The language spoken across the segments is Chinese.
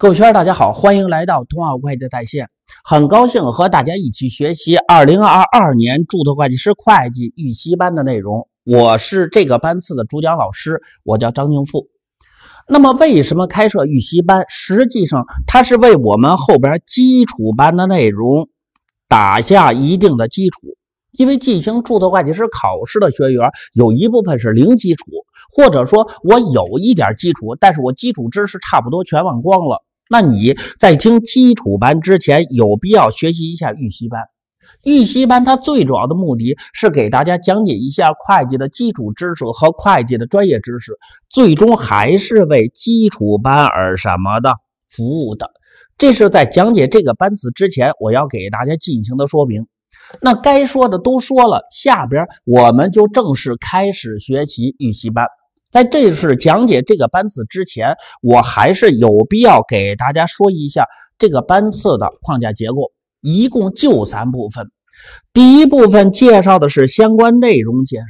各位学员，大家好，欢迎来到通奥会的在线。很高兴和大家一起学习2022年注册会计师会计预习班的内容。我是这个班次的主讲老师，我叫张静富。那么，为什么开设预习班？实际上，它是为我们后边基础班的内容打下一定的基础。因为进行注册会计师考试的学员有一部分是零基础，或者说我有一点基础，但是我基础知识差不多全忘光了。那你在听基础班之前，有必要学习一下预习班。预习班它最主要的目的是给大家讲解一下会计的基础知识和会计的专业知识，最终还是为基础班而什么的服务的。这是在讲解这个班次之前，我要给大家进行的说明。那该说的都说了，下边我们就正式开始学习预习班。在这次讲解这个班次之前，我还是有必要给大家说一下这个班次的框架结构，一共就三部分。第一部分介绍的是相关内容介绍。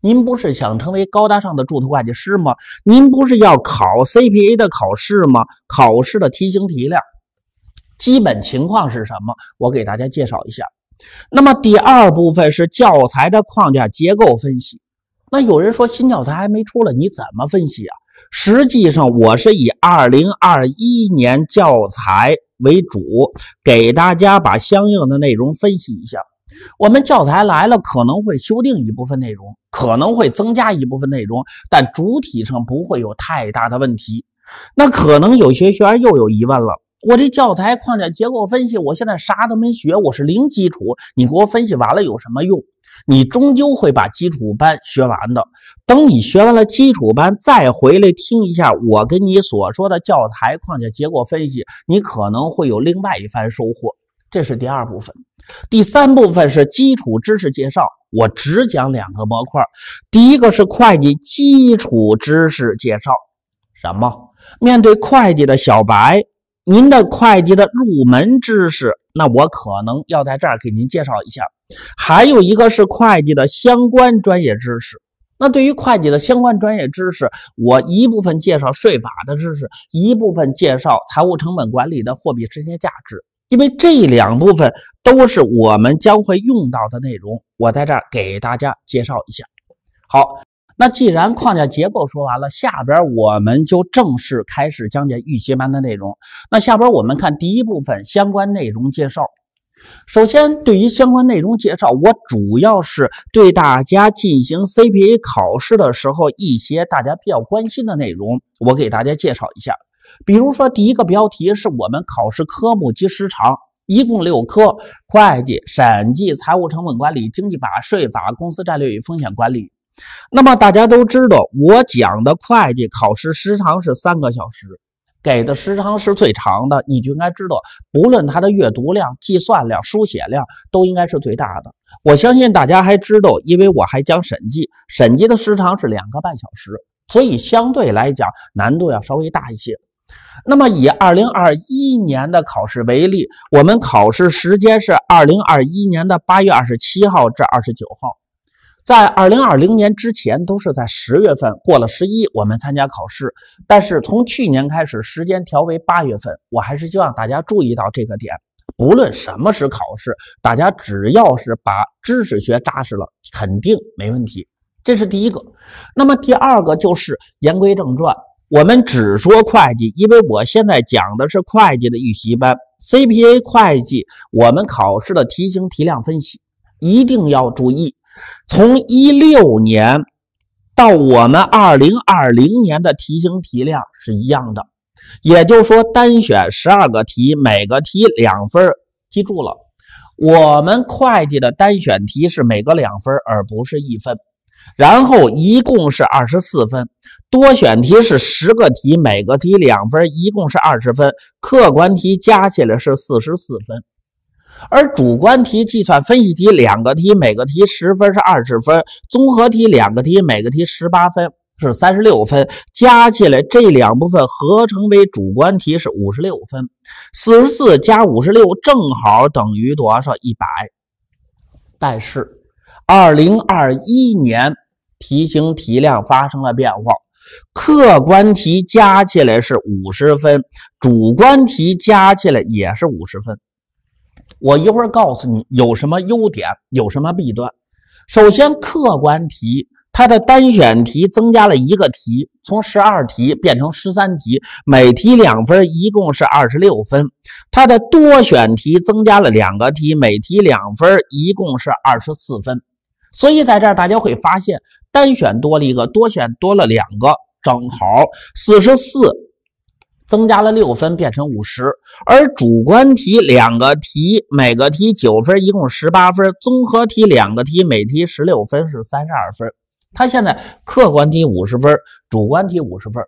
您不是想成为高大上的注册会计师吗？您不是要考 CPA 的考试吗？考试的题型、题量、基本情况是什么？我给大家介绍一下。那么第二部分是教材的框架结构分析。那有人说新教材还没出来，你怎么分析啊？实际上我是以二零二一年教材为主，给大家把相应的内容分析一下。我们教材来了，可能会修订一部分内容，可能会增加一部分内容，但主体上不会有太大的问题。那可能有些学员又有疑问了。我这教材框架结构分析，我现在啥都没学，我是零基础。你给我分析完了有什么用？你终究会把基础班学完的。等你学完了基础班，再回来听一下我跟你所说的教材框架结构分析，你可能会有另外一番收获。这是第二部分，第三部分是基础知识介绍。我只讲两个模块，第一个是会计基础知识介绍。什么？面对会计的小白。您的会计的入门知识，那我可能要在这儿给您介绍一下。还有一个是会计的相关专业知识。那对于会计的相关专业知识，我一部分介绍税法的知识，一部分介绍财务成本管理的货币时间价值。因为这两部分都是我们将会用到的内容，我在这儿给大家介绍一下。好。那既然框架结构说完了，下边我们就正式开始讲解预习班的内容。那下边我们看第一部分相关内容介绍。首先，对于相关内容介绍，我主要是对大家进行 CPA 考试的时候一些大家比较关心的内容，我给大家介绍一下。比如说，第一个标题是我们考试科目及时长，一共六科：会计、审计、财务成本管理、经济法、税法、公司战略与风险管理。那么大家都知道，我讲的会计考试时长是三个小时，给的时长是最长的，你就应该知道，不论它的阅读量、计算量、书写量，都应该是最大的。我相信大家还知道，因为我还讲审计，审计的时长是两个半小时，所以相对来讲难度要稍微大一些。那么以二零二一年的考试为例，我们考试时间是二零二一年的八月二十七号至二十九号。在二零二零年之前都是在十月份过了十一，我们参加考试。但是从去年开始，时间调为八月份。我还是希望大家注意到这个点。不论什么时考试，大家只要是把知识学扎实了，肯定没问题。这是第一个。那么第二个就是言归正传，我们只说会计，因为我现在讲的是会计的预习班。C P A 会计，我们考试的题型、题量分析一定要注意。从一六年到我们二零二零年的题型题量是一样的，也就是说单选十二个题，每个题两分，记住了，我们会计的单选题是每个两分，而不是一分，然后一共是二十四分；多选题是十个题，每个题两分，一共是二十分，客观题加起来是四十四分。而主观题计算分析题两个题，每个题十分是二十分；综合题两个题，每个题十八分是三十六分，加起来这两部分合成为主观题是五十六分，四十四加五十六正好等于多少？一百。但是二零二一年题型题量发生了变化，客观题加起来是五十分，主观题加起来也是五十分。我一会儿告诉你有什么优点，有什么弊端。首先，客观题它的单选题增加了一个题，从十二题变成十三题，每题两分，一共是二十六分。它的多选题增加了两个题，每题两分，一共是二十四分。所以在这儿大家会发现，单选多了一个，多选多了两个，正好四十四。增加了六分，变成五十。而主观题两个题，每个题九分，一共十八分。综合题两个题，每题十六分，是三十二分。他现在客观题五十分，主观题五十分。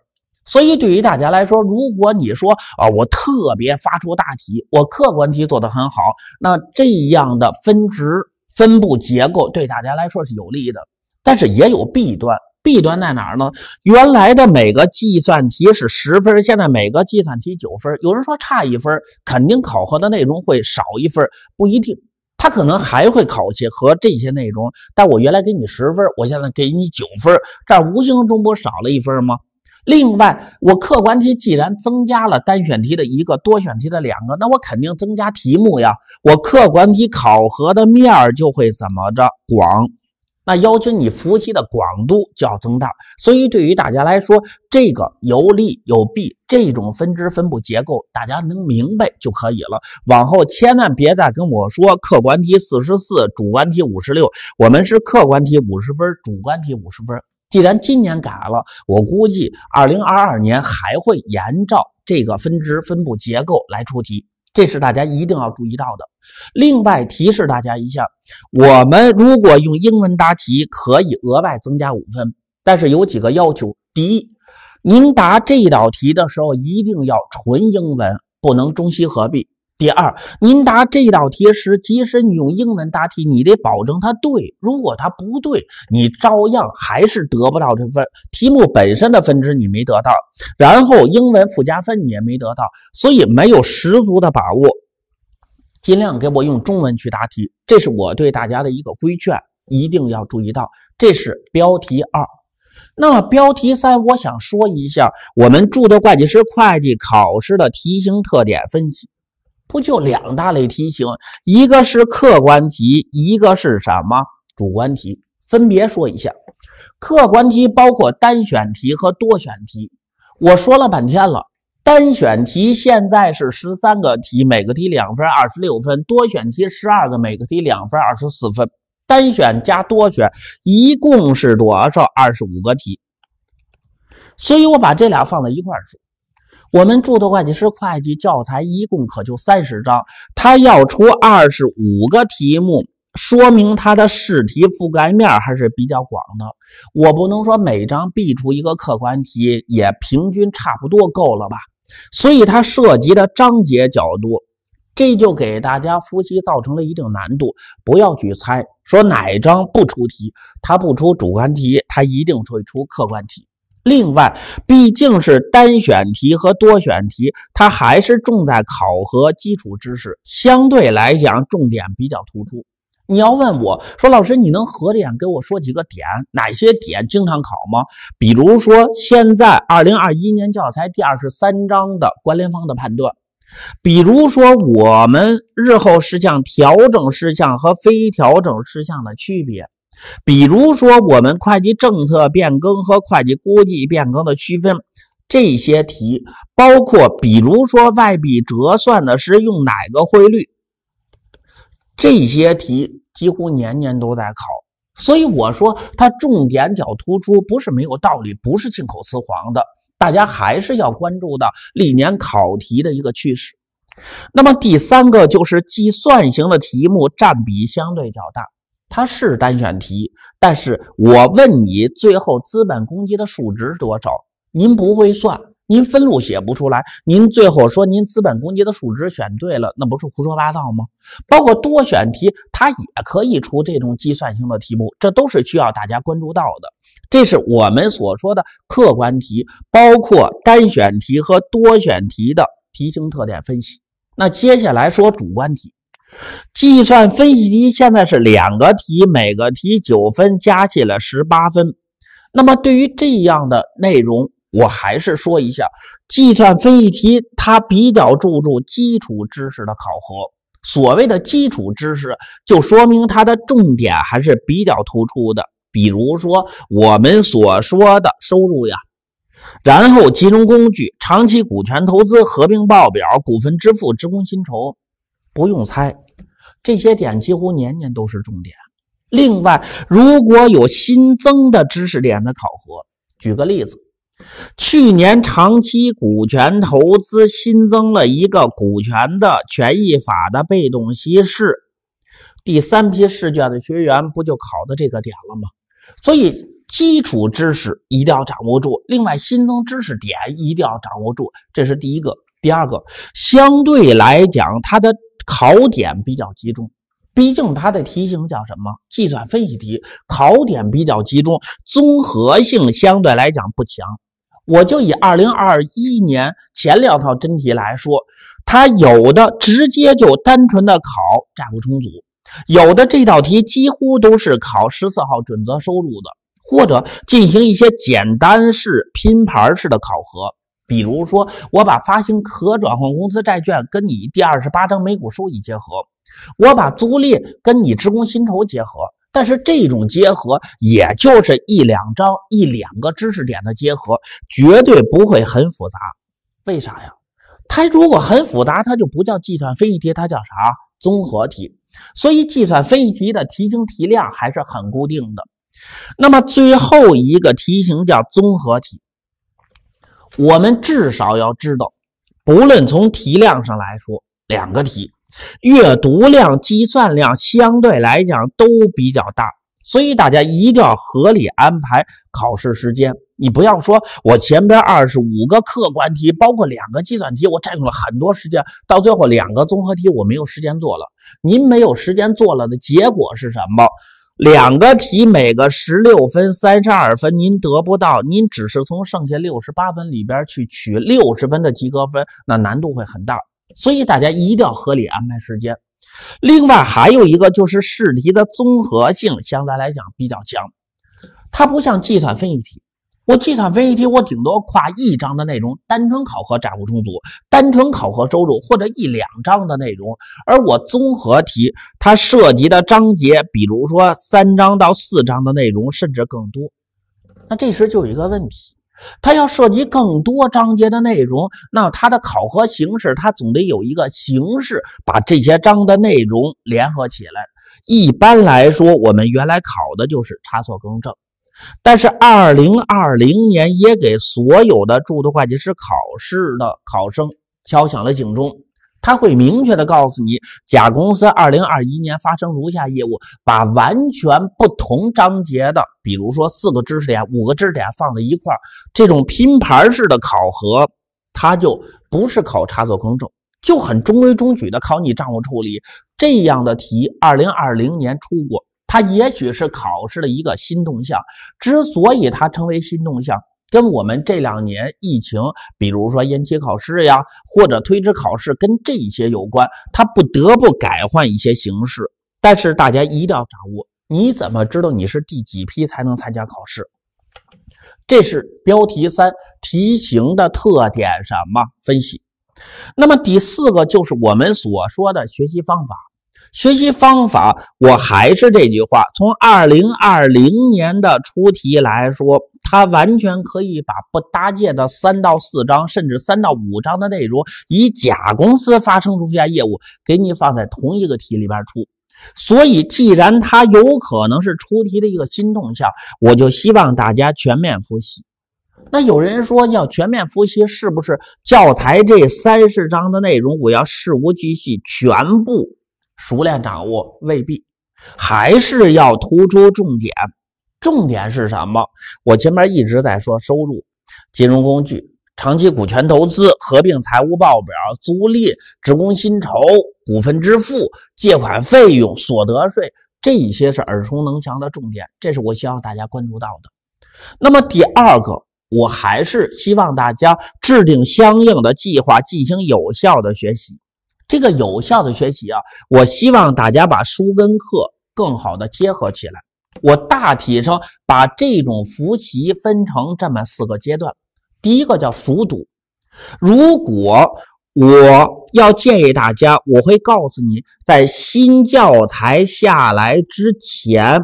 所以对于大家来说，如果你说啊，我特别发出大题，我客观题做得很好，那这样的分值分布结构对大家来说是有利的，但是也有弊端。弊端在哪儿呢？原来的每个计算题是十分，现在每个计算题九分。有人说差一分，肯定考核的内容会少一分，不一定，他可能还会考些和这些内容。但我原来给你十分，我现在给你九分，这无形中不少了一分吗？另外，我客观题既然增加了单选题的一个，多选题的两个，那我肯定增加题目呀。我客观题考核的面儿就会怎么着广？那要求你复习的广度就要增大，所以对于大家来说，这个有利有弊，这种分支分布结构大家能明白就可以了。往后千万别再跟我说客观题四十四，主观题五十六，我们是客观题五十分，主观题五十分。既然今年改了，我估计二零二二年还会沿照这个分支分布结构来出题。这是大家一定要注意到的。另外提示大家一下，我们如果用英文答题，可以额外增加五分，但是有几个要求：第一，您答这道题的时候一定要纯英文，不能中西合璧。第二，您答这道题时，即使你用英文答题，你得保证它对。如果它不对，你照样还是得不到这分。题目本身的分值你没得到，然后英文附加分你也没得到，所以没有十足的把握。尽量给我用中文去答题，这是我对大家的一个规劝，一定要注意到。这是标题二。那么标题三，我想说一下我们注册会计师会计考试的题型特点分析。不就两大类题型，一个是客观题，一个是什么主观题？分别说一下。客观题包括单选题和多选题。我说了半天了，单选题现在是十三个题，每个题两分，二十六分；多选题十二个，每个题两分，二十四分。单选加多选一共是多少？二十五个题。所以我把这俩放在一块儿说。我们注册会计师会计教材一共可就三十章，他要出二十五个题目，说明他的试题覆盖面还是比较广的。我不能说每章必出一个客观题，也平均差不多够了吧？所以它涉及的章节较多，这就给大家复习造成了一定难度。不要去猜说哪一章不出题，他不出主观题，他一定会出客观题。另外，毕竟是单选题和多选题，它还是重在考核基础知识，相对来讲重点比较突出。你要问我说，老师，你能合点给我说几个点？哪些点经常考吗？比如说，现在二零二一年教材第二十三章的关联方的判断；比如说，我们日后事项调整事项和非调整事项的区别。比如说，我们会计政策变更和会计估计变更的区分，这些题包括，比如说外币折算的是用哪个汇率，这些题几乎年年都在考。所以我说它重点较突出，不是没有道理，不是信口雌黄的。大家还是要关注到历年考题的一个趋势。那么第三个就是计算型的题目占比相对较大。它是单选题，但是我问你最后资本公积的数值多少？您不会算，您分录写不出来，您最后说您资本公积的数值选对了，那不是胡说八道吗？包括多选题，它也可以出这种计算型的题目，这都是需要大家关注到的。这是我们所说的客观题，包括单选题和多选题的题型特点分析。那接下来说主观题。计算分析题现在是两个题，每个题九分，加起来十八分。那么对于这样的内容，我还是说一下，计算分析题它比较注重基础知识的考核。所谓的基础知识，就说明它的重点还是比较突出的。比如说我们所说的收入呀，然后金融工具、长期股权投资、合并报表、股份支付、职工薪酬。不用猜，这些点几乎年年都是重点。另外，如果有新增的知识点的考核，举个例子，去年长期股权投资新增了一个股权的权益法的被动稀释，第三批试卷的学员不就考的这个点了吗？所以基础知识一定要掌握住，另外新增知识点一定要掌握住，这是第一个。第二个，相对来讲，它的。考点比较集中，毕竟它的题型叫什么计算分析题，考点比较集中，综合性相对来讲不强。我就以二零二一年前两套真题来说，它有的直接就单纯的考债务重组，有的这道题几乎都是考十四号准则收入的，或者进行一些简单式拼盘式的考核。比如说，我把发行可转换公司债券跟你第二十八章每股收益结合，我把租赁跟你职工薪酬结合，但是这种结合也就是一两章一两个知识点的结合，绝对不会很复杂。为啥呀？它如果很复杂，它就不叫计算分析题，它叫啥？综合题。所以计算分析题的题型题量还是很固定的。那么最后一个题型叫综合题。我们至少要知道，不论从题量上来说，两个题阅读量、计算量相对来讲都比较大，所以大家一定要合理安排考试时间。你不要说我前边二十五个客观题，包括两个计算题，我占用了很多时间，到最后两个综合题我没有时间做了。您没有时间做了的结果是什么？两个题，每个十六分，三十二分，您得不到，您只是从剩下六十八分里边去取六十分的及格分，那难度会很大，所以大家一定要合理安排时间。另外还有一个就是试题的综合性，相对来讲比较强，它不像计算分析题。我计算分析题，我顶多跨一章的内容，单纯考核债务充足，单纯考核收入或者一两章的内容；而我综合题，它涉及的章节，比如说三章到四章的内容，甚至更多。那这时就有一个问题，它要涉及更多章节的内容，那它的考核形式，它总得有一个形式把这些章的内容联合起来。一般来说，我们原来考的就是差错更正。但是，二零二零年也给所有的注册会计师考试的考生敲响了警钟。他会明确的告诉你，甲公司二零二一年发生如下业务，把完全不同章节的，比如说四个知识点、五个知识点放在一块儿，这种拼盘式的考核，它就不是考查错更正，就很中规中矩的考你账务处理这样的题。二零二零年出过。它也许是考试的一个新动向，之所以它成为新动向，跟我们这两年疫情，比如说延期考试呀，或者推迟考试，跟这些有关，它不得不改换一些形式。但是大家一定要掌握，你怎么知道你是第几批才能参加考试？这是标题三题型的特点什么分析？那么第四个就是我们所说的学习方法。学习方法，我还是这句话。从二零二零年的出题来说，他完全可以把不搭界的三到四章，甚至三到五章的内容，以甲公司发生如下业务给你放在同一个题里边出。所以，既然它有可能是出题的一个新动向，我就希望大家全面复习。那有人说要全面复习，是不是教材这三十章的内容，我要事无巨细全部？熟练掌握未必，还是要突出重点。重点是什么？我前面一直在说收入、金融工具、长期股权投资、合并财务报表、租赁、职工薪酬、股份支付、借款费用、所得税，这一些是耳熟能详的重点，这是我希望大家关注到的。那么第二个，我还是希望大家制定相应的计划，进行有效的学习。这个有效的学习啊，我希望大家把书跟课更好的结合起来。我大体上把这种复习分成这么四个阶段，第一个叫熟读。如果我要建议大家，我会告诉你，在新教材下来之前，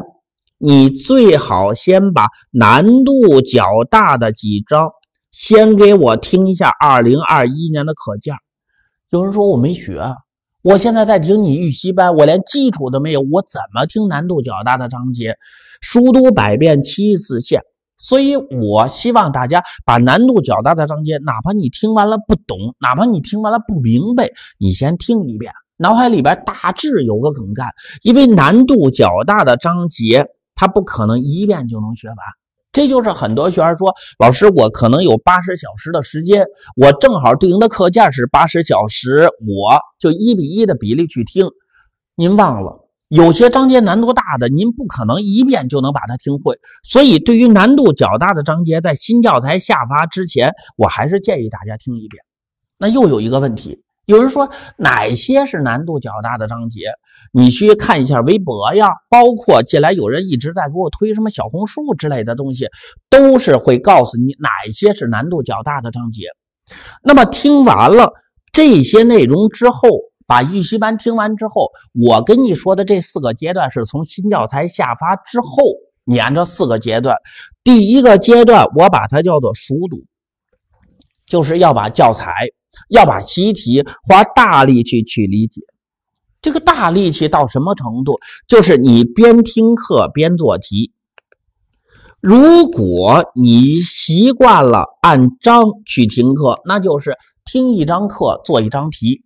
你最好先把难度较大的几章先给我听一下。二零二一年的课件。有人说我没学，我现在在听你预习班，我连基础都没有，我怎么听难度较大的章节？书读百遍，其义自见。所以我希望大家把难度较大的章节，哪怕你听完了不懂，哪怕你听完了不明白，你先听一遍，脑海里边大致有个梗概。因为难度较大的章节，它不可能一遍就能学完。这就是很多学员说：“老师，我可能有八十小时的时间，我正好对应的课件是八十小时，我就一比一的比例去听。”您忘了，有些章节难度大的，您不可能一遍就能把它听会。所以，对于难度较大的章节，在新教材下发之前，我还是建议大家听一遍。那又有一个问题。有人说哪些是难度较大的章节？你去看一下微博呀，包括近来有人一直在给我推什么小红书之类的东西，都是会告诉你哪些是难度较大的章节。那么听完了这些内容之后，把预习班听完之后，我跟你说的这四个阶段是从新教材下发之后，你按照四个阶段，第一个阶段我把它叫做熟读，就是要把教材。要把习题花大力气去理解，这个大力气到什么程度？就是你边听课边做题。如果你习惯了按章去听课，那就是听一张课做一张题，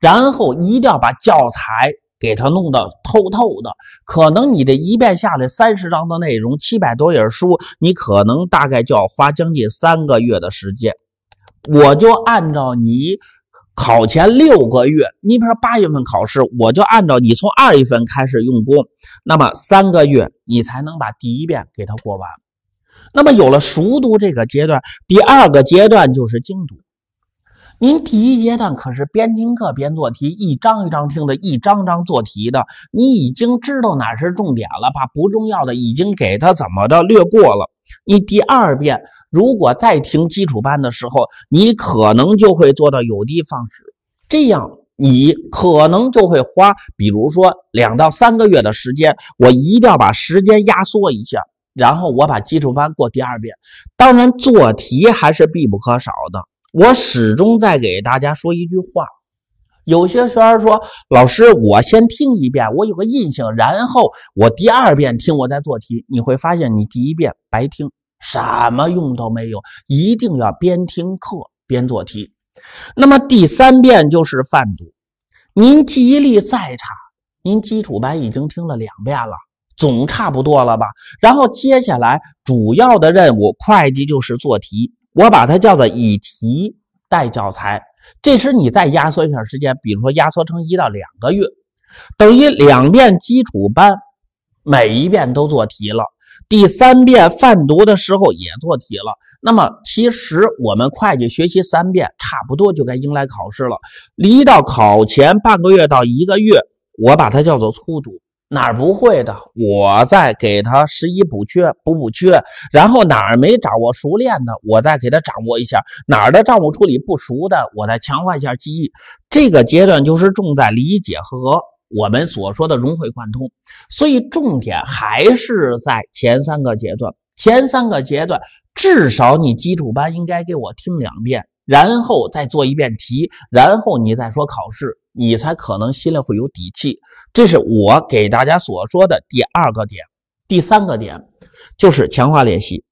然后一定要把教材给它弄得透透的。可能你这一遍下来，三十章的内容，七百多页书，你可能大概就要花将近三个月的时间。我就按照你考前六个月，你比如说八月份考试，我就按照你从二月份开始用功，那么三个月你才能把第一遍给它过完。那么有了熟读这个阶段，第二个阶段就是精读。您第一阶段可是边听课边做题，一张一张听的，一张张做题的，你已经知道哪是重点了，把不重要的已经给他怎么的略过了。你第二遍。如果再听基础班的时候，你可能就会做到有的放矢，这样你可能就会花，比如说两到三个月的时间，我一定要把时间压缩一下，然后我把基础班过第二遍。当然，做题还是必不可少的。我始终在给大家说一句话：有些学员说，老师，我先听一遍，我有个印象，然后我第二遍听，我再做题。你会发现，你第一遍白听。什么用都没有，一定要边听课边做题。那么第三遍就是泛读。您记忆力再差，您基础班已经听了两遍了，总差不多了吧？然后接下来主要的任务，会计就是做题。我把它叫做以题代教材。这时你再压缩一下时间，比如说压缩成一到两个月，等于两遍基础班，每一遍都做题了。第三遍泛读的时候也做题了，那么其实我们会计学习三遍差不多就该迎来考试了，离到考前半个月到一个月，我把它叫做粗读，哪不会的，我再给他拾遗补缺，补补缺，然后哪儿没掌握熟练的，我再给他掌握一下，哪儿的账务处理不熟的，我再强化一下记忆，这个阶段就是重在理解和。我们所说的融会贯通，所以重点还是在前三个阶段。前三个阶段，至少你基础班应该给我听两遍，然后再做一遍题，然后你再说考试，你才可能心里会有底气。这是我给大家所说的第二个点。第三个点就是强化练习。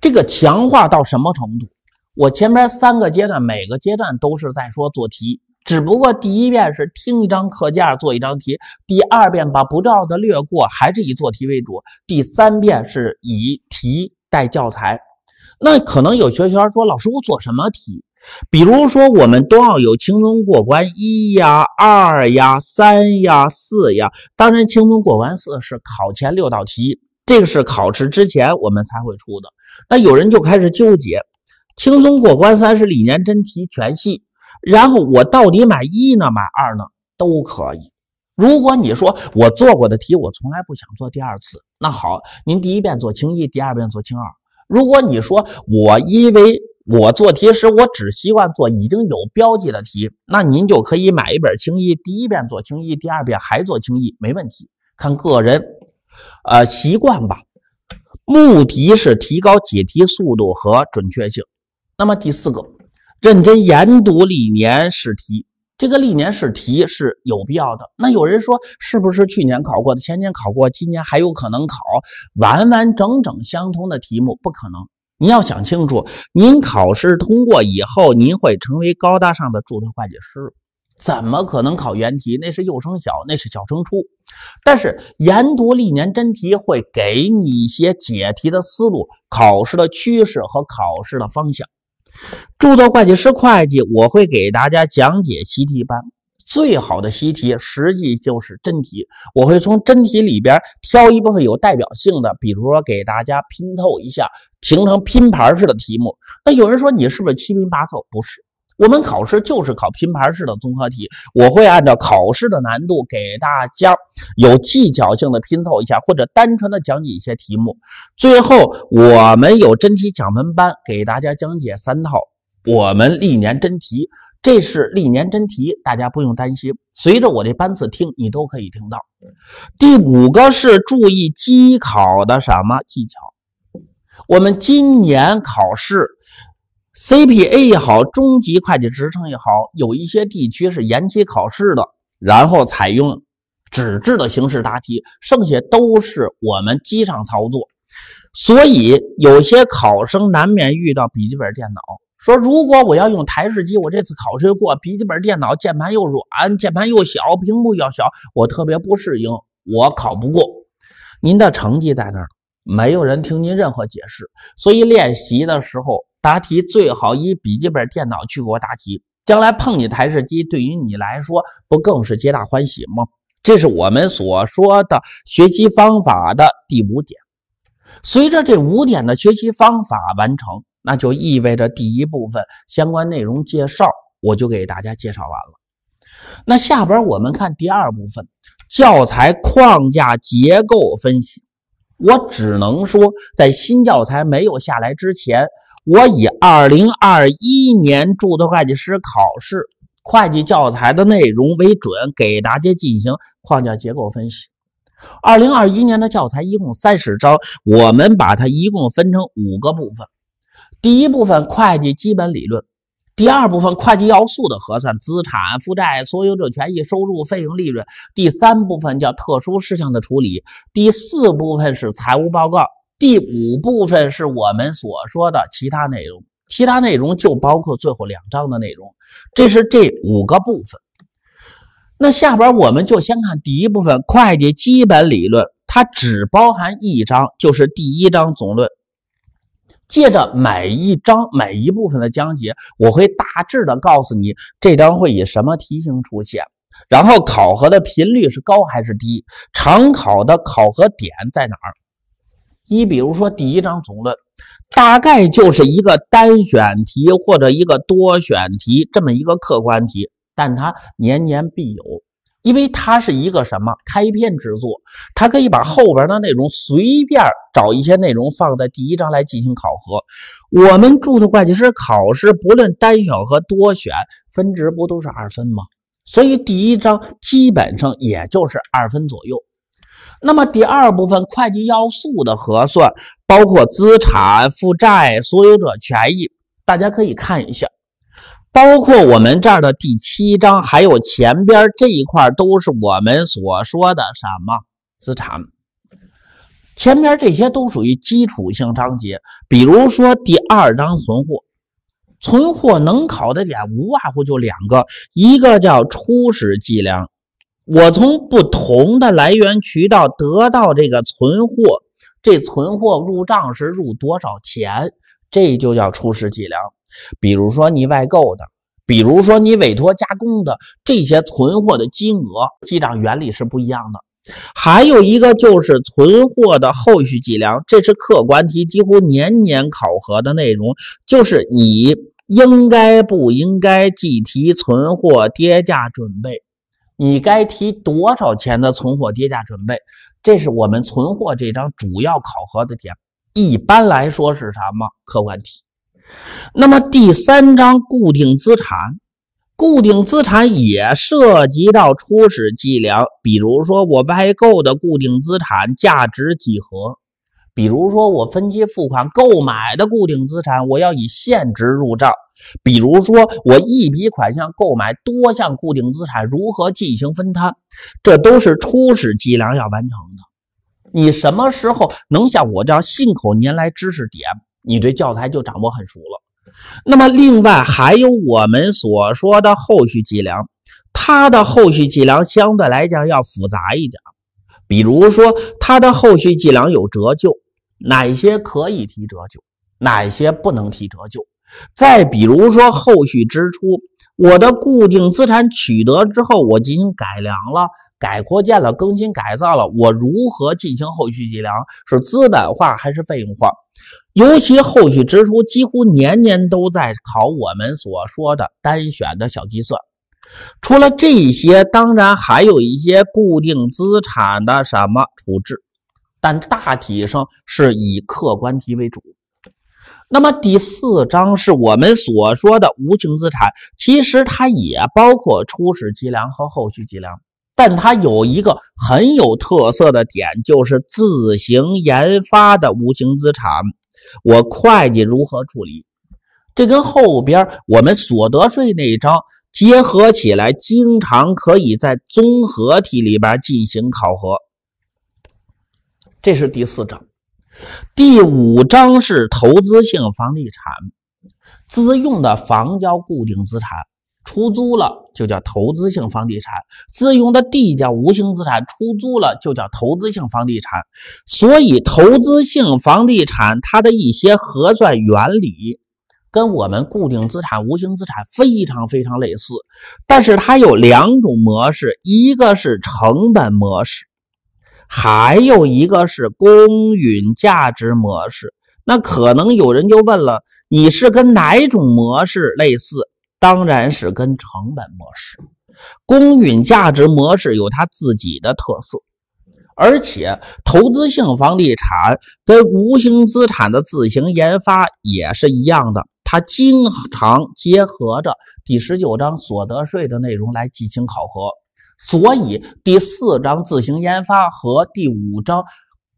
这个强化到什么程度？我前面三个阶段，每个阶段都是在说做题。只不过第一遍是听一张课件做一张题，第二遍把不重要的略过，还是以做题为主。第三遍是以题带教材。那可能有学员说：“老师，我做什么题？比如说我们都要有轻松过关一呀、二呀、三呀、四呀。当然，轻松过关四是考前六道题，这个是考试之前我们才会出的。那有人就开始纠结，轻松过关三是历年真题全系。”然后我到底买一呢，买二呢，都可以。如果你说我做过的题，我从来不想做第二次，那好，您第一遍做清一，第二遍做清二。如果你说我因为我做题时，我只习惯做已经有标记的题，那您就可以买一本清一，第一遍做清一，第二遍还做清一，没问题。看个人，呃，习惯吧。目的是提高解题速度和准确性。那么第四个。认真研读历年试题，这个历年试题是有必要的。那有人说，是不是去年考过的，前年考过，今年还有可能考完完整整相同的题目？不可能。你要想清楚，您考试通过以后，您会成为高大上的注册会计师，怎么可能考原题？那是幼升小，那是小升初。但是研读历年真题会给你一些解题的思路、考试的趋势和考试的方向。注册会计师会计，我会给大家讲解习题班。最好的习题，实际就是真题。我会从真题里边挑一部分有代表性的，比如说给大家拼凑一下，形成拼盘式的题目。那有人说你是不是七拼八凑？不是。我们考试就是考拼盘式的综合题，我会按照考试的难度给大家有技巧性的拼凑一下，或者单纯的讲解一些题目。最后，我们有真题讲文班，给大家讲解三套我们历年真题。这是历年真题，大家不用担心，随着我这班次听，你都可以听到。第五个是注意机考的什么技巧？我们今年考试。CPA 也好，中级会计职称也好，有一些地区是延期考试的，然后采用纸质的形式答题，剩下都是我们机上操作。所以有些考生难免遇到笔记本电脑，说如果我要用台式机，我这次考试过。笔记本电脑键盘又软，键盘又小，屏幕又小，我特别不适应，我考不过。您的成绩在那儿，没有人听您任何解释。所以练习的时候。答题最好以笔记本电脑去给我答题，将来碰你台式机，对于你来说不更是皆大欢喜吗？这是我们所说的学习方法的第五点。随着这五点的学习方法完成，那就意味着第一部分相关内容介绍我就给大家介绍完了。那下边我们看第二部分教材框架结构分析。我只能说，在新教材没有下来之前。我以二零二一年注册会计师考试会计教材的内容为准，给大家进行框架结构分析。二零二一年的教材一共三十章，我们把它一共分成五个部分：第一部分会计基本理论，第二部分会计要素的核算（资产负债、所有者权益、收入、费用、利润），第三部分叫特殊事项的处理，第四部分是财务报告。第五部分是我们所说的其他内容，其他内容就包括最后两章的内容。这是这五个部分。那下边我们就先看第一部分会计基本理论，它只包含一章，就是第一章总论。借着每一章每一部分的讲解，我会大致的告诉你，这章会以什么题型出现，然后考核的频率是高还是低，常考的考核点在哪儿。你比如说，第一章总论大概就是一个单选题或者一个多选题这么一个客观题，但它年年必有，因为它是一个什么开篇之作，它可以把后边的内容随便找一些内容放在第一章来进行考核。我们注册会计师考试不论单选和多选，分值不都是二分吗？所以第一章基本上也就是二分左右。那么第二部分会计要素的核算，包括资产负债所有者权益，大家可以看一下，包括我们这儿的第七章，还有前边这一块都是我们所说的什么资产。前边这些都属于基础性章节，比如说第二章存货，存货能考的点无外乎就两个，一个叫初始计量。我从不同的来源渠道得到这个存货，这存货入账时入多少钱？这就叫初始计量。比如说你外购的，比如说你委托加工的，这些存货的金额记账原理是不一样的。还有一个就是存货的后续计量，这是客观题，几乎年年考核的内容，就是你应该不应该计提存货跌价准备。你该提多少钱的存货跌价准备？这是我们存货这张主要考核的点。一般来说是什么客观题？那么第三章固定资产，固定资产也涉及到初始计量，比如说我外购的固定资产价值几何？比如说，我分期付款购买的固定资产，我要以现值入账。比如说，我一笔款项购买多项固定资产，如何进行分摊？这都是初始计量要完成的。你什么时候能像我这样信口拈来知识点？你对教材就掌握很熟了。那么，另外还有我们所说的后续计量，它的后续计量相对来讲要复杂一点。比如说，它的后续计量有折旧。哪些可以提折旧，哪些不能提折旧？再比如说后续支出，我的固定资产取得之后，我进行改良了、改扩建了、更新改造了，我如何进行后续计量？是资本化还是费用化？尤其后续支出几乎年年都在考我们所说的单选的小计算。除了这些，当然还有一些固定资产的什么处置。但大体上是以客观题为主。那么第四章是我们所说的无形资产，其实它也包括初始计量和后续计量，但它有一个很有特色的点，就是自行研发的无形资产，我会计如何处理？这跟后边我们所得税那一章结合起来，经常可以在综合题里边进行考核。这是第四章，第五章是投资性房地产，自用的房叫固定资产，出租了就叫投资性房地产，自用的地叫无形资产，出租了就叫投资性房地产。所以，投资性房地产它的一些核算原理跟我们固定资产、无形资产非常非常类似，但是它有两种模式，一个是成本模式。还有一个是公允价值模式，那可能有人就问了，你是跟哪种模式类似？当然是跟成本模式。公允价值模式有它自己的特色，而且投资性房地产跟无形资产的自行研发也是一样的，它经常结合着第十九章所得税的内容来进行考核。所以第四章自行研发和第五章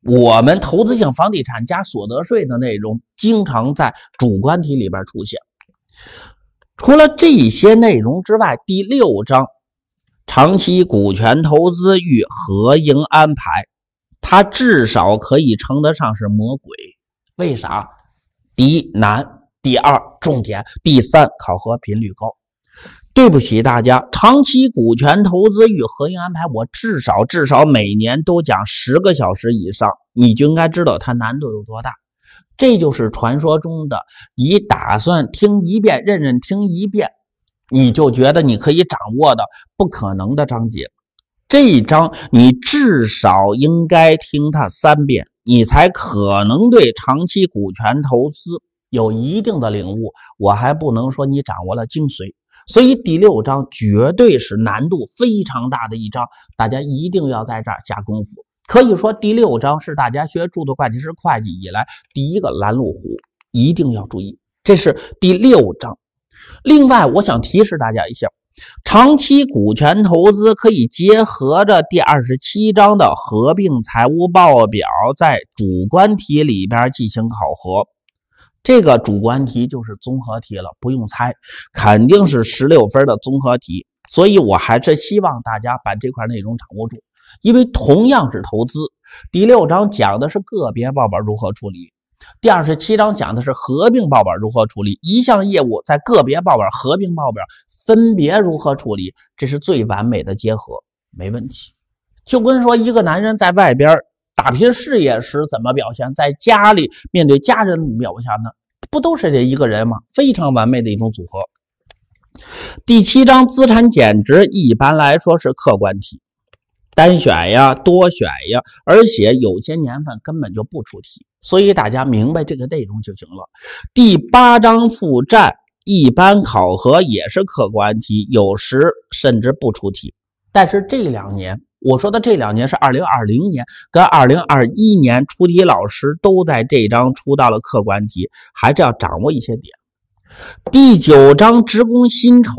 我们投资性房地产加所得税的内容，经常在主观题里边出现。除了这些内容之外，第六章长期股权投资与合营安排，它至少可以称得上是魔鬼。为啥？第一难，第二重点，第三考核频率高。对不起大家，长期股权投资与合并安排，我至少至少每年都讲十个小时以上，你就应该知道它难度有多大。这就是传说中的你打算听一遍，认真听一遍，你就觉得你可以掌握的不可能的章节。这一章你至少应该听它三遍，你才可能对长期股权投资有一定的领悟。我还不能说你掌握了精髓。所以第六章绝对是难度非常大的一章，大家一定要在这儿下功夫。可以说第六章是大家学注册会计师会计以来第一个拦路虎，一定要注意，这是第六章。另外，我想提示大家一下，长期股权投资可以结合着第二十七章的合并财务报表，在主观题里边进行考核。这个主观题就是综合题了，不用猜，肯定是十六分的综合题。所以我还是希望大家把这块内容掌握住，因为同样是投资，第六章讲的是个别报表如何处理，第二十七章讲的是合并报表如何处理。一项业务在个别报表、合并报表分别如何处理，这是最完美的结合，没问题。就跟说一个男人在外边。打拼事业时怎么表现，在家里面对家人表现呢？不都是这一个人吗？非常完美的一种组合。第七章资产减值一般来说是客观题，单选呀，多选呀，而且有些年份根本就不出题，所以大家明白这个内容就行了。第八章负债一般考核也是客观题，有时甚至不出题，但是这两年。我说的这两年是二零二零年跟二零二一年，出题老师都在这章出到了客观题，还是要掌握一些点。第九章职工薪酬，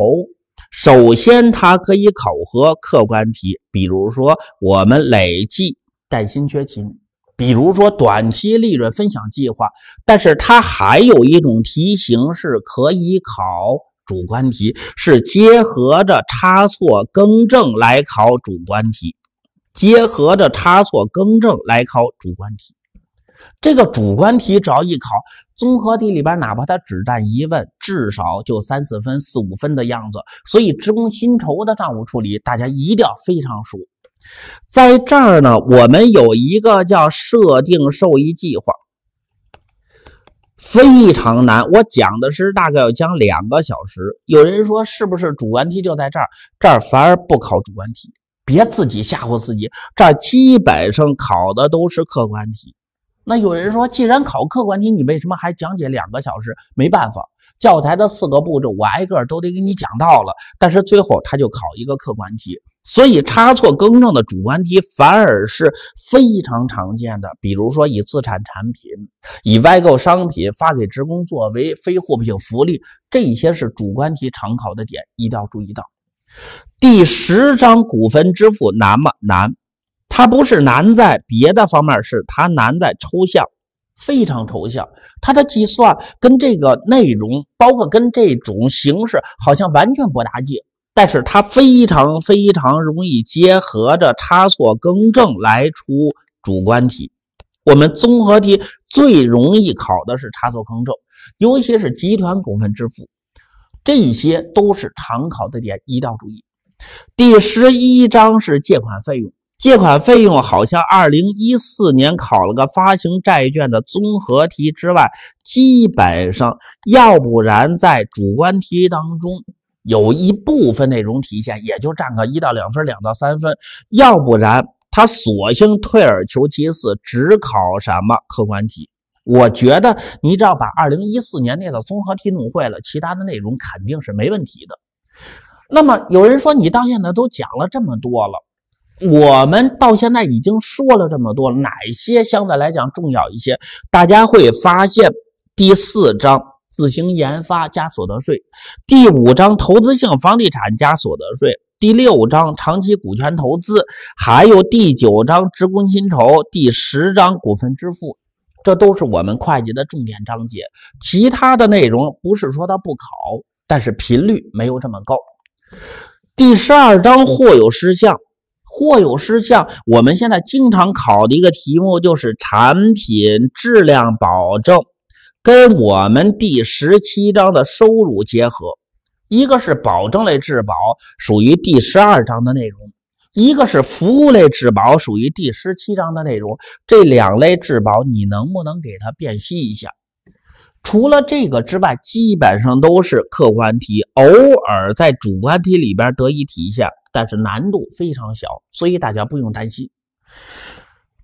首先它可以考核客观题，比如说我们累计带薪缺勤，比如说短期利润分享计划，但是它还有一种题型是可以考。主观题是结合着差错更正来考主观题，结合着差错更正来考主观题。这个主观题只要一考，综合题里边哪怕它只占一问，至少就三四分、四五分的样子。所以职工薪酬的账务处理，大家一定要非常熟。在这儿呢，我们有一个叫设定受益计划。非常难，我讲的是大概要讲两个小时。有人说是不是主观题就在这儿？这儿反而不考主观题，别自己吓唬自己。这儿基本上考的都是客观题。那有人说，既然考客观题，你为什么还讲解两个小时？没办法。教材的四个步骤，我挨个都得给你讲到了，但是最后他就考一个客观题，所以差错更正的主观题反而是非常常见的。比如说以自产产品、以外购商品发给职工作为非货币性福利，这些是主观题常考的点，一定要注意到。第十章股份支付难吗？难，它不是难在别的方面，是它难在抽象。非常抽象，它的计算跟这个内容，包括跟这种形式，好像完全不搭界。但是它非常非常容易结合着差错更正来出主观题。我们综合题最容易考的是差错更正，尤其是集团股份支付，这些都是常考的点，一定要注意。第十一章是借款费用。借款费用好像二零一四年考了个发行债券的综合题之外，基本上要不然在主观题当中有一部分内容体现，也就占个一到两分、两到三分；要不然他索性退而求其次，只考什么客观题。我觉得你只要把二零一四年那道综合题弄会了，其他的内容肯定是没问题的。那么有人说，你到现在都讲了这么多了。我们到现在已经说了这么多，哪些相对来讲重要一些？大家会发现，第四章自行研发加所得税，第五章投资性房地产加所得税，第六章长期股权投资，还有第九章职工薪酬，第十章股份支付，这都是我们会计的重点章节。其他的内容不是说它不考，但是频率没有这么高。第十二章或有事项。或有事项，我们现在经常考的一个题目就是产品质量保证，跟我们第十七章的收入结合。一个是保证类质保，属于第十二章的内容；一个是服务类质保，属于第十七章的内容。这两类质保，你能不能给它辨析一下？除了这个之外，基本上都是客观题，偶尔在主观题里边得以体现。但是难度非常小，所以大家不用担心。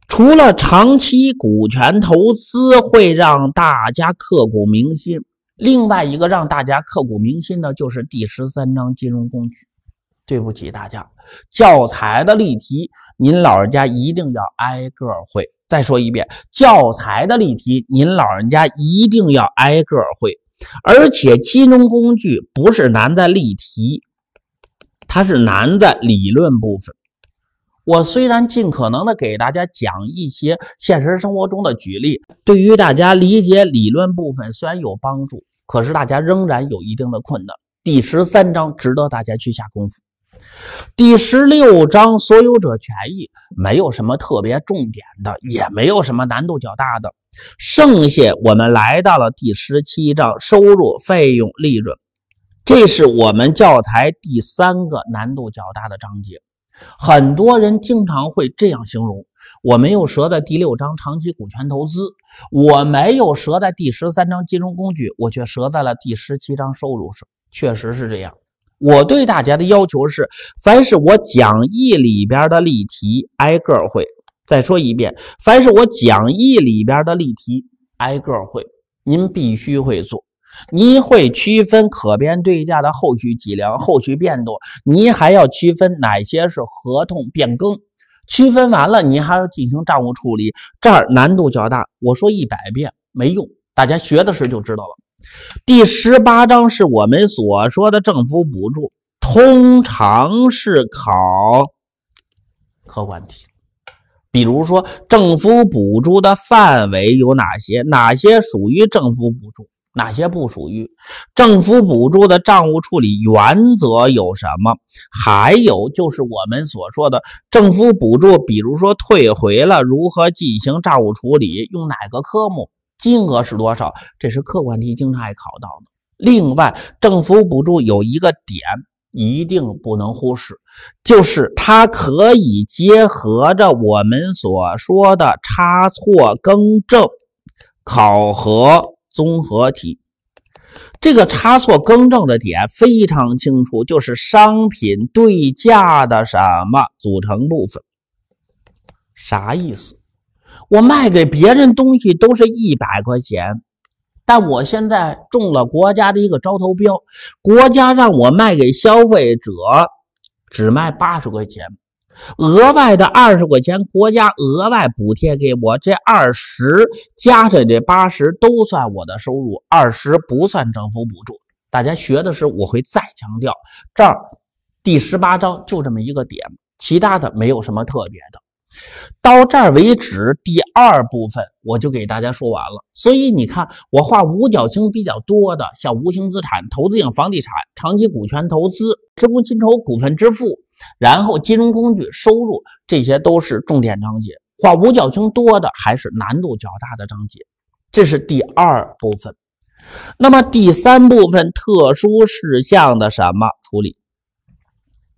除了长期股权投资会让大家刻骨铭心，另外一个让大家刻骨铭心的就是第十三章金融工具。对不起大家，教材的例题您老人家一定要挨个会。再说一遍，教材的例题您老人家一定要挨个会。而且金融工具不是难在例题。它是难在理论部分。我虽然尽可能的给大家讲一些现实生活中的举例，对于大家理解理论部分虽然有帮助，可是大家仍然有一定的困难。第十三章值得大家去下功夫。第十六章所有者权益没有什么特别重点的，也没有什么难度较大的。剩下我们来到了第十七章收入、费用、利润。这是我们教材第三个难度较大的章节，很多人经常会这样形容：我没有折在第六章长期股权投资，我没有折在第十三章金融工具，我却折在了第十七章收入上。确实是这样。我对大家的要求是：凡是我讲义里边的例题，挨个会；再说一遍，凡是我讲义里边的例题，挨个会。您必须会做。你会区分可变对价的后续计量、后续变动，你还要区分哪些是合同变更。区分完了，你还要进行账务处理，这儿难度较大。我说一百遍没用，大家学的时候就知道了。第十八章是我们所说的政府补助，通常是考客观题，比如说政府补助的范围有哪些，哪些属于政府补助。哪些不属于政府补助的账务处理原则有什么？还有就是我们所说的政府补助，比如说退回了，如何进行账务处理？用哪个科目？金额是多少？这是客观题经常还考到的。另外，政府补助有一个点一定不能忽视，就是它可以结合着我们所说的差错更正考核。综合体这个差错更正的点非常清楚，就是商品对价的什么组成部分？啥意思？我卖给别人东西都是一百块钱，但我现在中了国家的一个招投标，国家让我卖给消费者只卖八十块钱。额外的二十块钱，国家额外补贴给我，这二十加上这八十都算我的收入，二十不算政府补助。大家学的时候，我会再强调。这儿第十八章就这么一个点，其他的没有什么特别的。到这儿为止，第二部分我就给大家说完了。所以你看，我画五角星比较多的，像无形资产、投资性房地产、长期股权投资、职工薪酬、股份支付，然后金融工具收入，这些都是重点章节。画五角星多的，还是难度较大的章节。这是第二部分。那么第三部分，特殊事项的什么处理？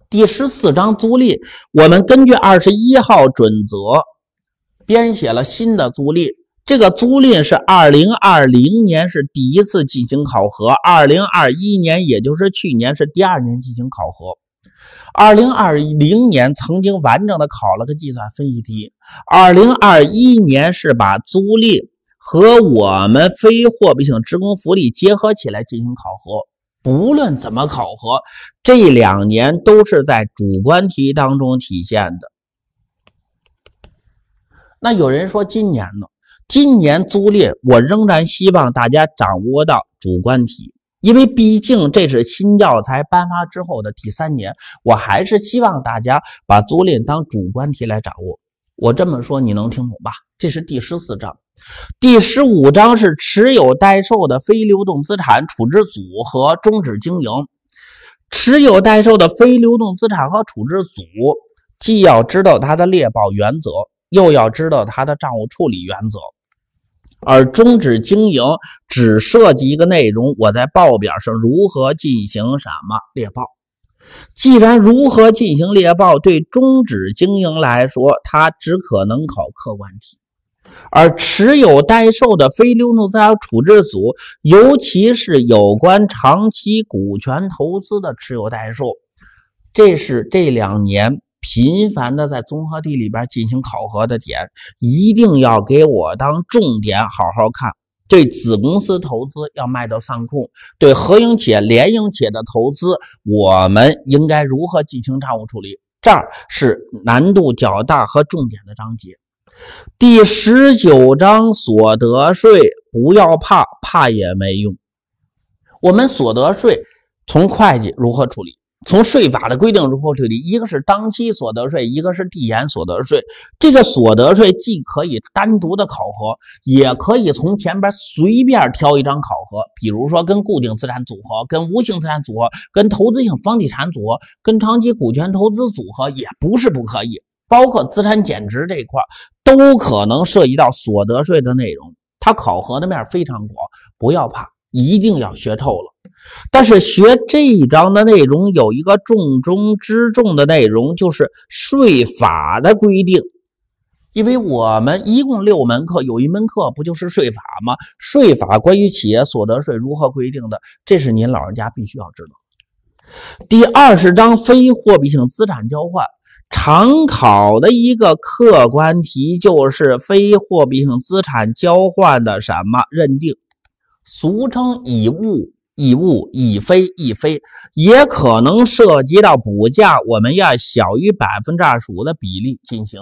第十四章租赁，我们根据二十一号准则编写了新的租赁。这个租赁是二零二零年是第一次进行考核，二零二一年也就是去年是第二年进行考核。二零二零年曾经完整的考了个计算分析题，二零二一年是把租赁和我们非货币性职工福利结合起来进行考核。无论怎么考核，这两年都是在主观题当中体现的。那有人说今年呢？今年租赁我仍然希望大家掌握到主观题，因为毕竟这是新教材颁发之后的第三年，我还是希望大家把租赁当主观题来掌握。我这么说你能听懂吧？这是第十四章。第十五章是持有待售的非流动资产处置组和终止经营。持有待售的非流动资产和处置组，既要知道它的列报原则，又要知道它的账务处理原则。而终止经营只涉及一个内容，我在报表上如何进行什么列报？既然如何进行列报对终止经营来说，它只可能考客观题。而持有待售的非流动资产处置组，尤其是有关长期股权投资的持有待售，这是这两年频繁的在综合地里边进行考核的点，一定要给我当重点好好看。对子公司投资要卖到上控，对合营企业、联营企业的投资，我们应该如何进行账务处理？这儿是难度较大和重点的章节。第十九章所得税，不要怕，怕也没用。我们所得税从会计如何处理？从税法的规定如何处理？一个是当期所得税，一个是递延所得税。这个所得税既可以单独的考核，也可以从前边随便挑一张考核。比如说跟固定资产组合、跟无形资产组合、跟投资性房地产组、合、跟长期股权投资组合，也不是不可以。包括资产减值这一块，都可能涉及到所得税的内容。它考核的面非常广，不要怕，一定要学透了。但是学这一章的内容，有一个重中之重的内容，就是税法的规定。因为我们一共六门课，有一门课不就是税法吗？税法关于企业所得税如何规定的，这是您老人家必须要知道。第二十章非货币性资产交换。常考的一个客观题就是非货币性资产交换的什么认定，俗称以物以物以非以非，也可能涉及到补价，我们要小于百分之二十五的比例进行。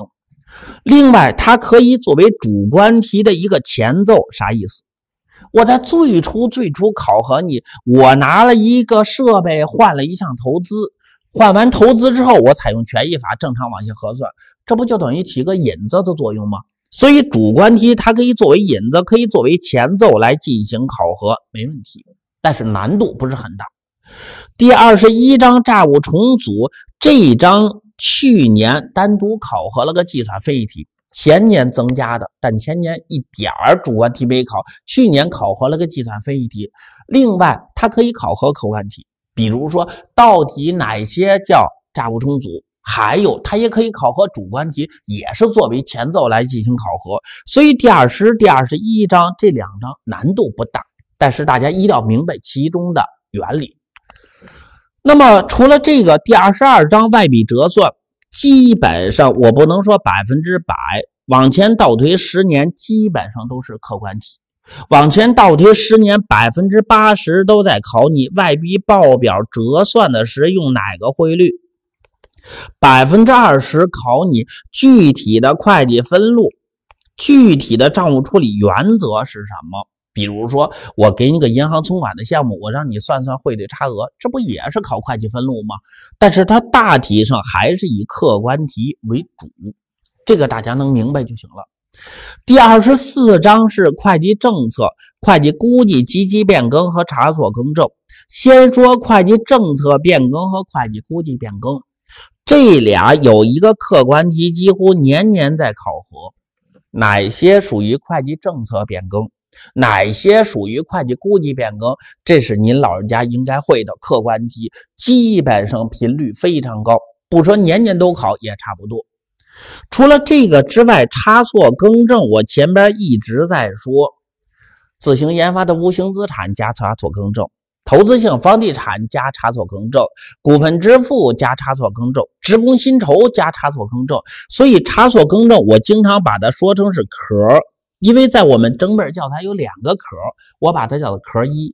另外，它可以作为主观题的一个前奏，啥意思？我在最初最初考核你，我拿了一个设备换了一项投资。换完投资之后，我采用权益法正常往下核算，这不就等于起个引子的作用吗？所以主观题它可以作为引子，可以作为前奏来进行考核，没问题。但是难度不是很大。第二十一章债务重组这一章，去年单独考核了个计算分析题，前年增加的，但前年一点儿主观题没考，去年考核了个计算分析题，另外它可以考核客观题。比如说，到底哪些叫债务重组？还有，它也可以考核主观题，也是作为前奏来进行考核。所以第二十、第二十一章这两章难度不大，但是大家一定要明白其中的原理。那么除了这个第二十二章外币折算，基本上我不能说百分之百。往前倒推十年，基本上都是客观题。往前倒推十年，百分之八十都在考你外币报表折算的时用哪个汇率，百分之二十考你具体的会计分录，具体的账务处理原则是什么？比如说，我给你个银行存款的项目，我让你算算汇率差额，这不也是考会计分录吗？但是它大体上还是以客观题为主，这个大家能明白就行了。第二十四章是会计政策、会计估计及其变更和差错更正。先说会计政策变更和会计估计变更，这俩有一个客观题，几乎年年在考核。哪些属于会计政策变更？哪些属于会计估计变更？这是您老人家应该会的客观题，基本上频率非常高，不说年年都考也差不多。除了这个之外，差错更正，我前边一直在说，自行研发的无形资产加差错更正，投资性房地产加差错更正，股份支付加差错更正，职工薪酬加差错更正。所以差错更正，我经常把它说成是壳因为在我们整本教材有两个壳我把它叫做壳一。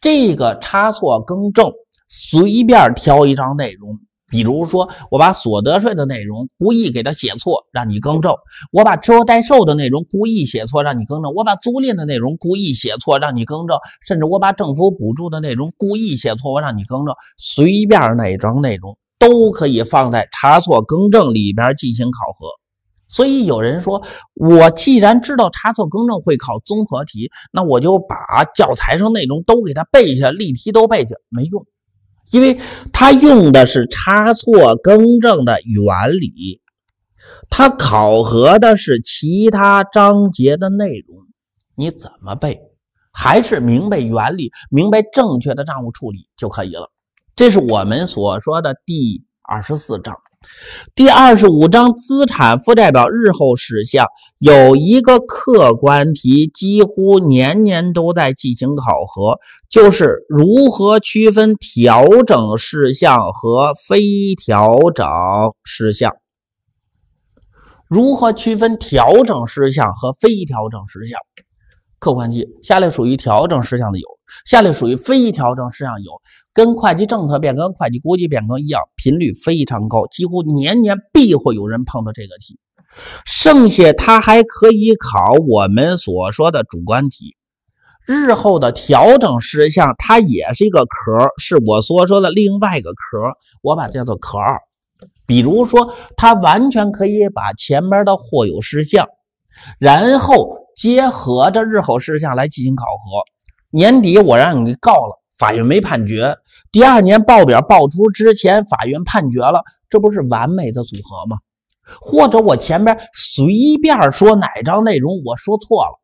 这个差错更正随便挑一张内容。比如说，我把所得税的内容故意给它写错，让你更正；我把之后代售的内容故意写错，让你更正；我把租赁的内容故意写错，让你更正；甚至我把政府补助的内容故意写错，我让你更正。随便哪张内容都可以放在差错更正里边进行考核。所以有人说，我既然知道差错更正会考综合题，那我就把教材上内容都给它背下，例题都背下，没用。因为他用的是差错更正的原理，他考核的是其他章节的内容，你怎么背，还是明白原理，明白正确的账务处理就可以了。这是我们所说的第二十四章。第二十五章资产负债表日后事项有一个客观题，几乎年年都在进行考核，就是如何区分调整事项和非调整事项。如何区分调整事项和非调整事项？客观题：下列属于调整事项的有，下列属于非调整事项有。跟会计政策变更、会计估计变更一样，频率非常高，几乎年年必会有人碰到这个题。剩下它还可以考我们所说的主观题，日后的调整事项它也是一个壳，是我所说的另外一个壳，我把它叫做壳二。比如说，它完全可以把前面的或有事项，然后结合着日后事项来进行考核。年底我让你给告了。法院没判决，第二年报表报出之前法院判决了，这不是完美的组合吗？或者我前边随便说哪张内容我说错了，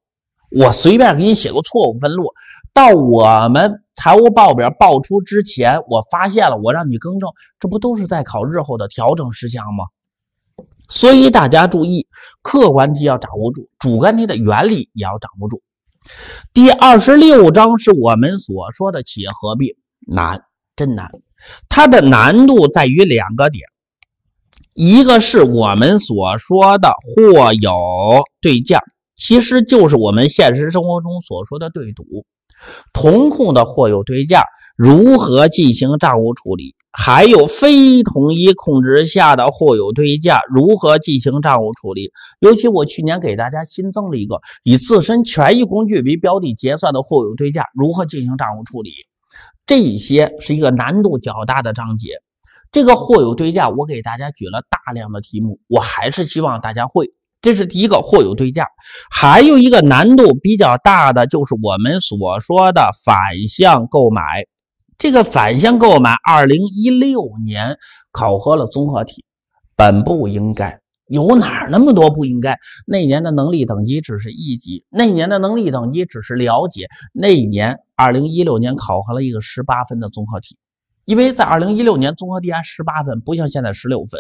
我随便给你写个错误分录，到我们财务报表报出之前我发现了，我让你更正，这不都是在考日后的调整事项吗？所以大家注意，客观题要掌握住，主观题的原理也要掌握住。第二十六章是我们所说的企业合并难，真难。它的难度在于两个点，一个是我们所说的货有对价，其实就是我们现实生活中所说的对赌。同控的货有对价，如何进行账务处理？还有非统一控制下的货有对价如何进行账务处理？尤其我去年给大家新增了一个以自身权益工具为标的结算的货有对价如何进行账务处理？这一些是一个难度较大的章节。这个货有对价，我给大家举了大量的题目，我还是希望大家会。这是第一个货有对价，还有一个难度比较大的就是我们所说的反向购买。这个反向购买，二零一六年考核了综合体，本不应该有哪儿那么多不应该。那年的能力等级只是一级，那年的能力等级只是了解。那年二零一六年考核了一个十八分的综合体，因为在二零一六年综合题还十八分，不像现在十六分。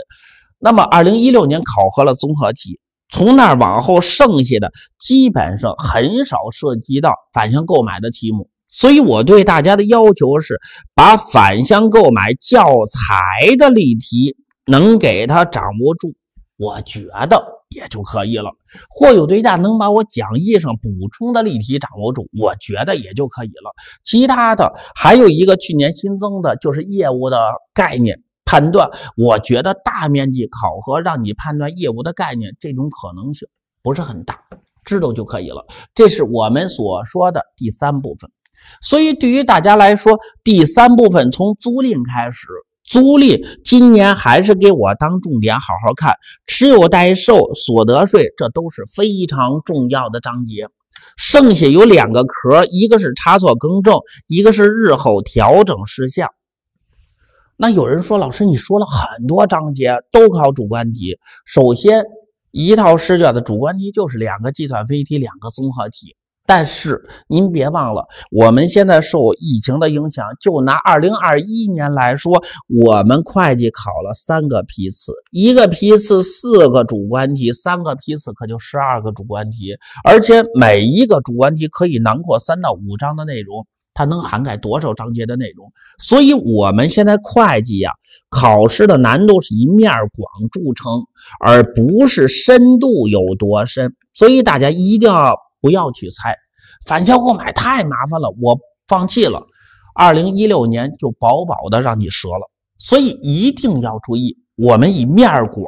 那么二零一六年考核了综合体，从那儿往后剩下的基本上很少涉及到反向购买的题目。所以，我对大家的要求是，把返乡购买教材的例题能给他掌握住，我觉得也就可以了；或有对家能把我讲义上补充的例题掌握住，我觉得也就可以了。其他的还有一个去年新增的就是业务的概念判断，我觉得大面积考核让你判断业务的概念这种可能性不是很大，知道就可以了。这是我们所说的第三部分。所以，对于大家来说，第三部分从租赁开始，租赁今年还是给我当重点好好看，持有待售所得税，这都是非常重要的章节。剩下有两个壳，一个是差错更正，一个是日后调整事项。那有人说，老师，你说了很多章节都考主观题，首先一套试卷的主观题就是两个计算分析题，两个综合题。但是您别忘了，我们现在受疫情的影响，就拿二零二一年来说，我们会计考了三个批次，一个批次四个主观题，三个批次可就十二个主观题，而且每一个主观题可以囊括三到五章的内容，它能涵盖多少章节的内容？所以我们现在会计呀，考试的难度是一面广著称，而不是深度有多深。所以大家一定要。不要去猜，返销购买太麻烦了，我放弃了。二零一六年就饱饱的让你折了，所以一定要注意，我们以面广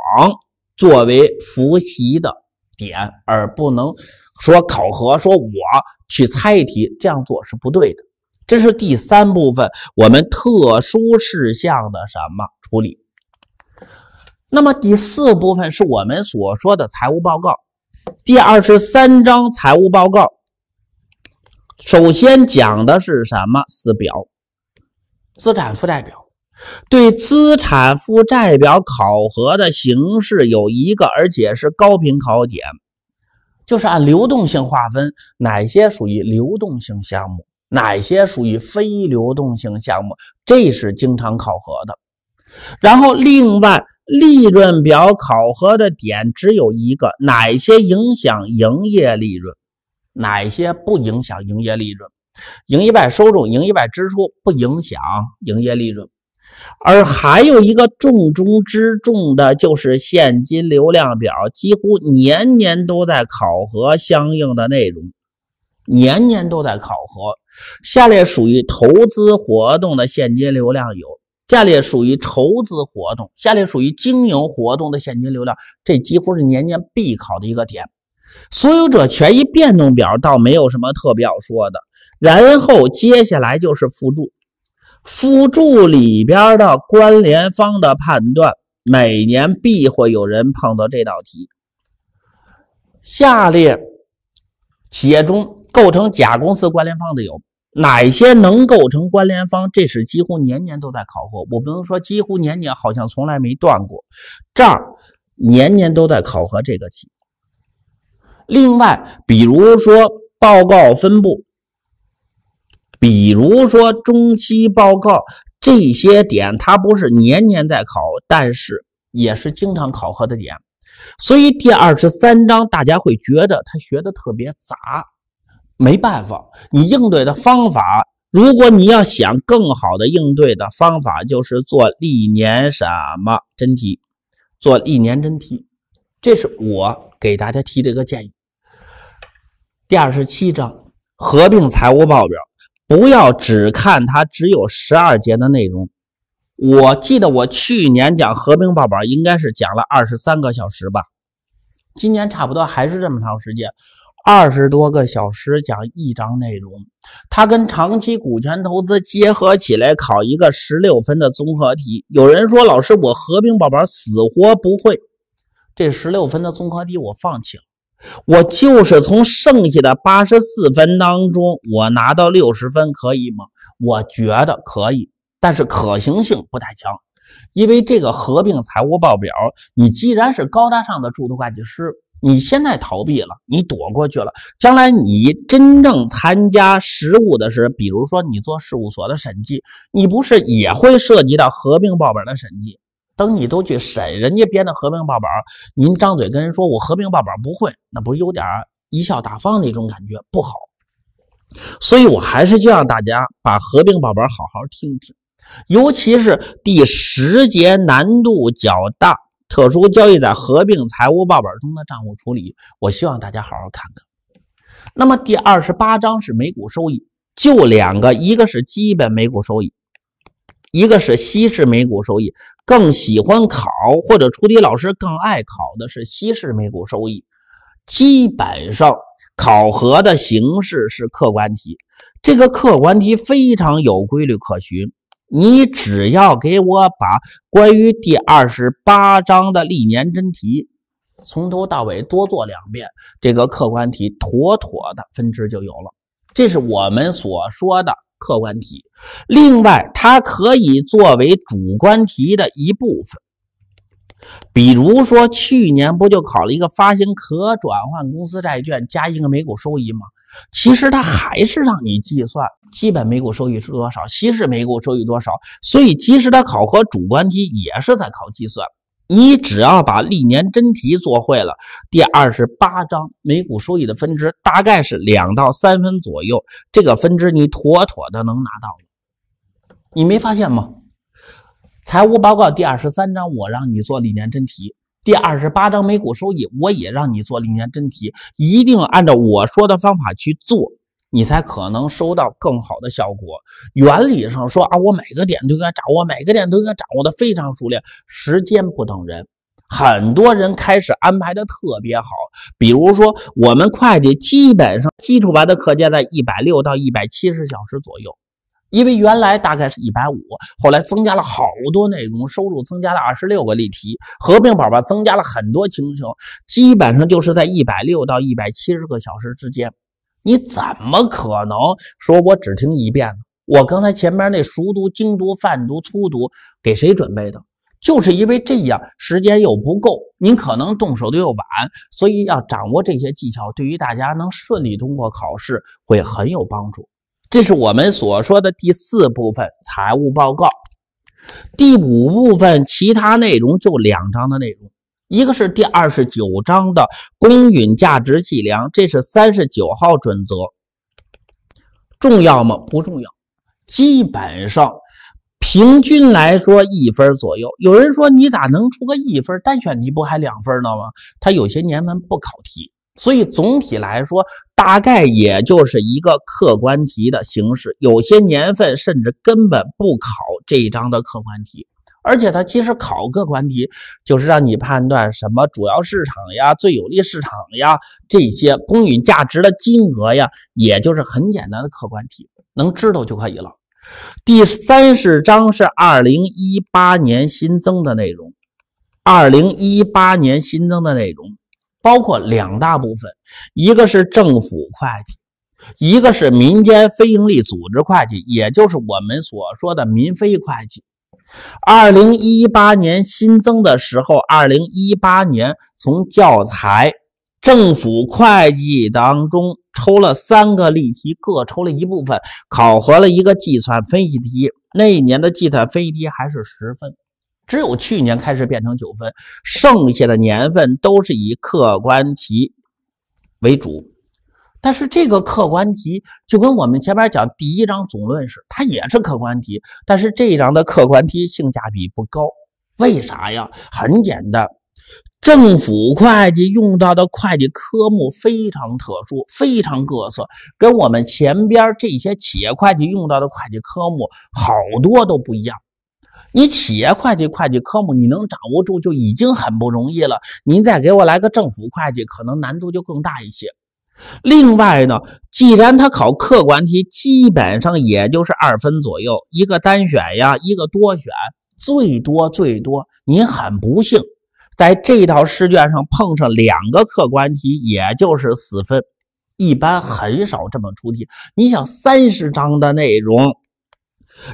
作为复习的点，而不能说考核，说我去猜一题，这样做是不对的。这是第三部分，我们特殊事项的什么处理？那么第四部分是我们所说的财务报告。第二十三章财务报告，首先讲的是什么？四表，资产负债表。对资产负债表考核的形式有一个，而且是高频考点，就是按流动性划分，哪些属于流动性项目，哪些属于非流动性项目，这是经常考核的。然后另外。利润表考核的点只有一个：哪些影响营业利润，哪些不影响营业利润。营业外收入，营业外支出，不影响营业利润。而还有一个重中之重的就是现金流量表，几乎年年都在考核相应的内容，年年都在考核。下列属于投资活动的现金流量有。下列属于筹资活动，下列属于经营活动的现金流量，这几乎是年年必考的一个点。所有者权益变动表倒没有什么特别要说的。然后接下来就是附注，附注里边的关联方的判断，每年必会有人碰到这道题。下列企业中构成甲公司关联方的有。哪些能构成关联方？这是几乎年年都在考核，我不能说几乎年年，好像从来没断过。这儿年年都在考核这个题。另外，比如说报告分布，比如说中期报告，这些点它不是年年在考，但是也是经常考核的点。所以第二十三章大家会觉得他学的特别杂。没办法，你应对的方法。如果你要想更好的应对的方法，就是做历年什么真题，做历年真题。这是我给大家提的一个建议。第二十七章合并财务报表，不要只看它，只有十二节的内容。我记得我去年讲合并报表，应该是讲了二十三个小时吧，今年差不多还是这么长时间。二十多个小时讲一章内容，它跟长期股权投资结合起来考一个十六分的综合题。有人说：“老师，我合并报表死活不会，这十六分的综合题我放弃了。我就是从剩下的八十四分当中，我拿到六十分可以吗？我觉得可以，但是可行性不太强，因为这个合并财务报表，你既然是高大上的注册会计师。”你现在逃避了，你躲过去了，将来你真正参加实务的时候，比如说你做事务所的审计，你不是也会涉及到合并报表的审计？等你都去审人家编的合并报表，您张嘴跟人说“我合并报表不会”，那不是有点贻笑大方的一种感觉不好？所以我还是就让大家把合并报表好好听听，尤其是第十节难度较大。特殊交易在合并财务报表中的账务处理，我希望大家好好看看。那么第二十八章是每股收益，就两个，一个是基本每股收益，一个是稀释每股收益。更喜欢考或者出题老师更爱考的是稀释每股收益。基本上考核的形式是客观题，这个客观题非常有规律可循。你只要给我把关于第二十八章的历年真题从头到尾多做两遍，这个客观题妥妥的分值就有了。这是我们所说的客观题。另外，它可以作为主观题的一部分。比如说，去年不就考了一个发行可转换公司债券加一个每股收益吗？其实它还是让你计算基本每股收益是多少，稀释每股收益多少。所以，即使它考核主观题，也是在考计算。你只要把历年真题做会了，第二十八章每股收益的分支大概是两到三分左右，这个分支你妥妥的能拿到。你没发现吗？财务报告第二十三章，我让你做历年真题。第二十八章每股收益，我也让你做历年真题，一定按照我说的方法去做，你才可能收到更好的效果。原理上说啊，我每个点都应该掌握，每个点都应该掌握的非常熟练。时间不等人，很多人开始安排的特别好，比如说我们会计基本上基础班的课件在一百六到一百七十小时左右。因为原来大概是一百五，后来增加了好多内容，收入增加了二十六个例题，合并宝宝增加了很多情形，基本上就是在一百六到一百七十个小时之间。你怎么可能说我只听一遍？我刚才前面那熟读、精读、泛读、粗读给谁准备的？就是因为这样时间又不够，您可能动手的又晚，所以要掌握这些技巧，对于大家能顺利通过考试会很有帮助。这是我们所说的第四部分财务报告，第五部分其他内容就两章的内容，一个是第二十九章的公允价值计量，这是三十九号准则，重要吗？不重要，基本上平均来说一分左右。有人说你咋能出个一分？单选题不还两分呢吗？他有些年份不考题。所以总体来说，大概也就是一个客观题的形式。有些年份甚至根本不考这一章的客观题，而且它其实考客观题，就是让你判断什么主要市场呀、最有利市场呀这些公允价值的金额呀，也就是很简单的客观题，能知道就可以了。第三十章是二零一八年新增的内容，二零一八年新增的内容。包括两大部分，一个是政府会计，一个是民间非营利组织会计，也就是我们所说的民非会计。二零一八年新增的时候，二零一八年从教材政府会计当中抽了三个例题，各抽了一部分，考核了一个计算分析题。那一年的计算分析题还是十分。只有去年开始变成九分，剩下的年份都是以客观题为主。但是这个客观题就跟我们前面讲第一章总论的，它也是客观题。但是这一章的客观题性价比不高，为啥呀？很简单，政府会计用到的会计科目非常特殊，非常各色，跟我们前边这些企业会计用到的会计科目好多都不一样。你企业会计会计科目你能掌握住就已经很不容易了，您再给我来个政府会计，可能难度就更大一些。另外呢，既然他考客观题，基本上也就是二分左右，一个单选呀，一个多选，最多最多。您很不幸，在这套试卷上碰上两个客观题，也就是四分，一般很少这么出题。你想，三十章的内容。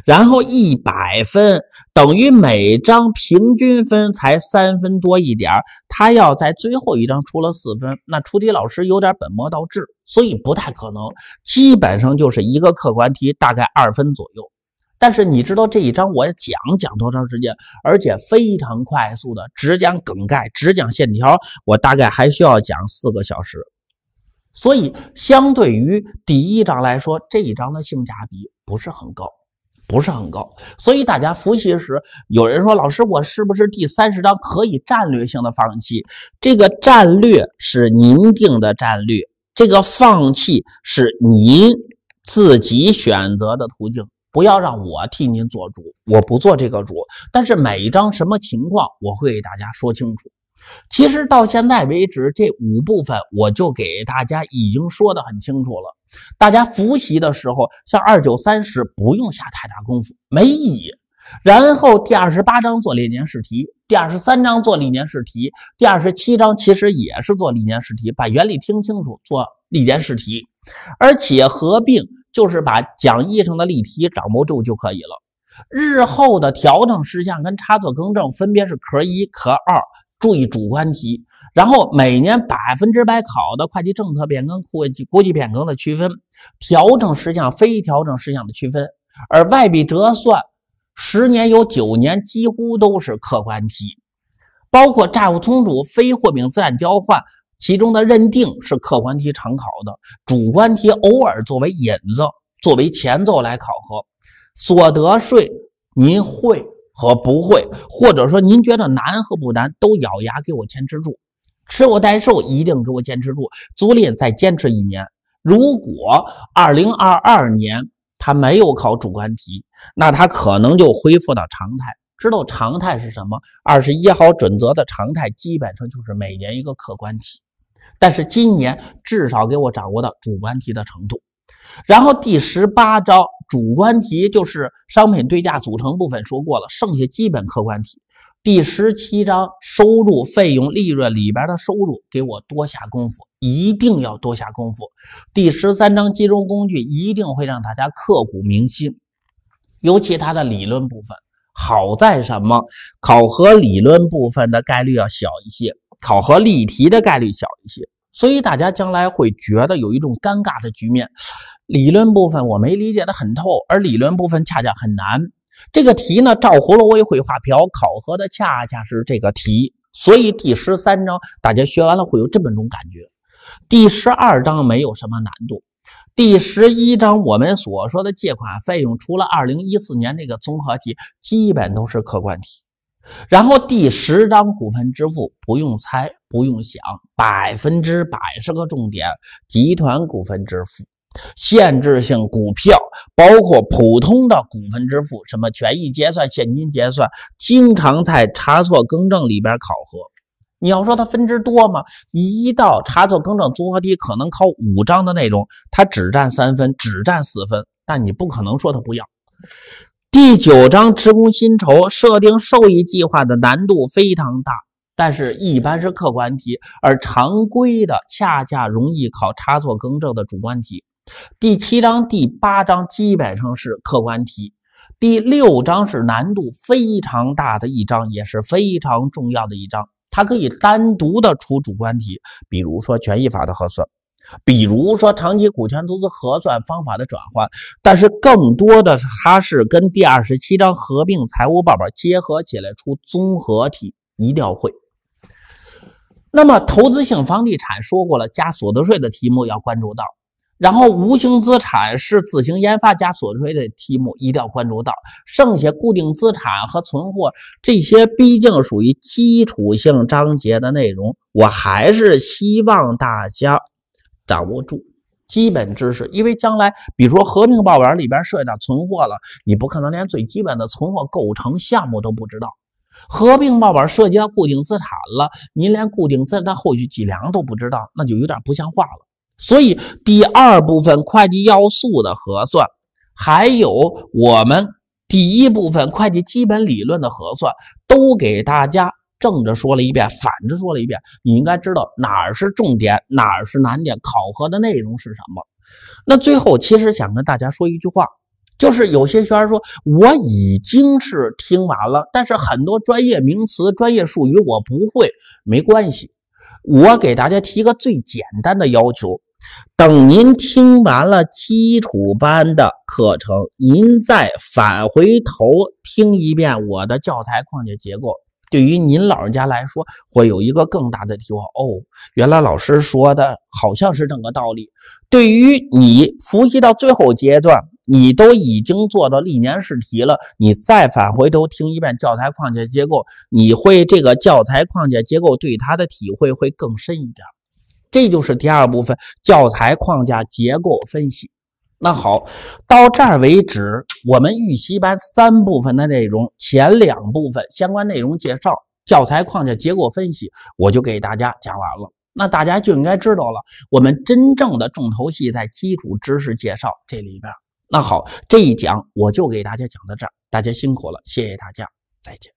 然后一百分等于每张平均分才三分多一点，他要在最后一张出了四分，那出题老师有点本末倒置，所以不太可能。基本上就是一个客观题，大概二分左右。但是你知道这一章我讲讲多长时间，而且非常快速的，只讲梗概，只讲线条，我大概还需要讲四个小时。所以相对于第一章来说，这一章的性价比不是很高。不是很高，所以大家复习时有人说：“老师，我是不是第三十章可以战略性的放弃？”这个战略是您定的战略，这个放弃是您自己选择的途径，不要让我替您做主，我不做这个主。但是每一章什么情况，我会给大家说清楚。其实到现在为止，这五部分我就给大家已经说的很清楚了。大家复习的时候，像二九三十不用下太大功夫，没意义。然后第二十八章做历年试题，第二十三章做历年试题，第二十七章其实也是做历年试题，把原理听清楚，做历年试题。而且合并就是把讲义上的例题掌握住就可以了。日后的调整事项跟差错更正分别是壳一、壳二，注意主观题。然后每年百分之百考的会计政策变更、会计国际变更的区分，调整事项、非调整事项的区分，而外币折算，十年有九年几乎都是客观题，包括债务重组、非货币资产交换，其中的认定是客观题常考的，主观题偶尔作为引子、作为前奏来考核。所得税您会和不会，或者说您觉得难和不难，都咬牙给我坚持住。吃我代售一定给我坚持住，租赁再坚持一年。如果二零二二年他没有考主观题，那他可能就恢复到常态。知道常态是什么？二十一号准则的常态基本上就是每年一个客观题，但是今年至少给我掌握到主观题的程度。然后第十八章主观题就是商品对价组成部分说过了，剩下基本客观题。第十七章收入、费用、利润里边的收入，给我多下功夫，一定要多下功夫。第十三章金融工具一定会让大家刻骨铭心，尤其它的理论部分。好在什么？考核理论部分的概率要小一些，考核例题的概率小一些。所以大家将来会觉得有一种尴尬的局面：理论部分我没理解的很透，而理论部分恰恰很难。这个题呢，照葫芦也会画瓢，考核的恰恰是这个题，所以第十三章大家学完了会有这么种感觉。第十二章没有什么难度，第十一章我们所说的借款费用，除了二零一四年那个综合题，基本都是客观题。然后第十章股份支付不用猜不用想，百分之百是个重点，集团股份支付。限制性股票包括普通的股份支付，什么权益结算、现金结算，经常在差错更正里边考核。你要说它分支多吗？一道差错更正综合题可能考五章的内容，它只占三分，只占四分，但你不可能说它不要。第九章职工薪酬设定受益计划的难度非常大，但是一般是客观题，而常规的恰恰容易考差错更正的主观题。第七章、第八章基本上是客观题，第六章是难度非常大的一章，也是非常重要的一章。它可以单独的出主观题，比如说权益法的核算，比如说长期股权投资核算方法的转换。但是更多的是它是跟第二十七章合并财务报表结合起来出综合题，一定要会。那么投资性房地产说过了，加所得税的题目要关注到。然后，无形资产是自行研发加所推的题目，一定要关注到。剩下固定资产和存货这些，毕竟属于基础性章节的内容，我还是希望大家掌握住基本知识。因为将来，比如说合并报表里边涉及到存货了，你不可能连最基本的存货构成项目都不知道；合并报表涉及到固定资产了，您连固定资产后续计量都不知道，那就有点不像话了。所以，第二部分会计要素的核算，还有我们第一部分会计基本理论的核算，都给大家正着说了一遍，反着说了一遍。你应该知道哪儿是重点，哪儿是难点，考核的内容是什么。那最后，其实想跟大家说一句话，就是有些学员说我已经是听完了，但是很多专业名词、专业术语我不会，没关系。我给大家提个最简单的要求，等您听完了基础班的课程，您再返回头听一遍我的教材框架结构。对于您老人家来说，会有一个更大的体会哦，原来老师说的好像是这个道理。对于你复习到最后阶段。你都已经做到历年试题了，你再返回头听一遍教材框架结构，你会这个教材框架结构对它的体会会更深一点。这就是第二部分教材框架结构分析。那好，到这儿为止，我们预习班三部分的内容，前两部分相关内容介绍，教材框架结构分析，我就给大家讲完了。那大家就应该知道了，我们真正的重头戏在基础知识介绍这里边。那好，这一讲我就给大家讲到这儿，大家辛苦了，谢谢大家，再见。